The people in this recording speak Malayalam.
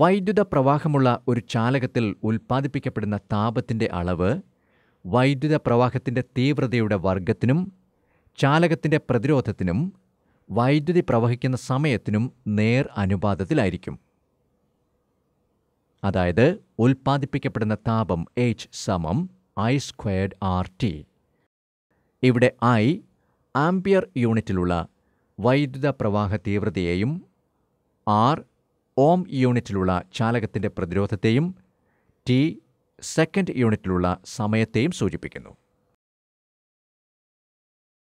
വൈദ്യുത പ്രവാഹമുള്ള ഒരു ചാലകത്തിൽ ഉൽപ്പാദിപ്പിക്കപ്പെടുന്ന താപത്തിൻ്റെ അളവ് വൈദ്യുത പ്രവാഹത്തിൻ്റെ തീവ്രതയുടെ വർഗത്തിനും ചാലകത്തിൻ്റെ പ്രതിരോധത്തിനും വൈദ്യുതി പ്രവഹിക്കുന്ന സമയത്തിനും നേർ അനുപാതത്തിലായിരിക്കും അതായത് ഉൽപ്പാദിപ്പിക്കപ്പെടുന്ന താപം എച്ച് സമം ഐ സ്ക്വയർഡ് ആർ ടി ഇവിടെ ഐ ആംപിയർ യൂണിറ്റിലുള്ള വൈദ്യുത പ്രവാഹ തീവ്രതയെയും ആർ ഓം യൂണിറ്റിലുള്ള ചാലകത്തിൻ്റെ പ്രതിരോധത്തെയും ടി സെക്കൻഡ് യൂണിറ്റിലുള്ള സമയത്തെയും സൂചിപ്പിക്കുന്നു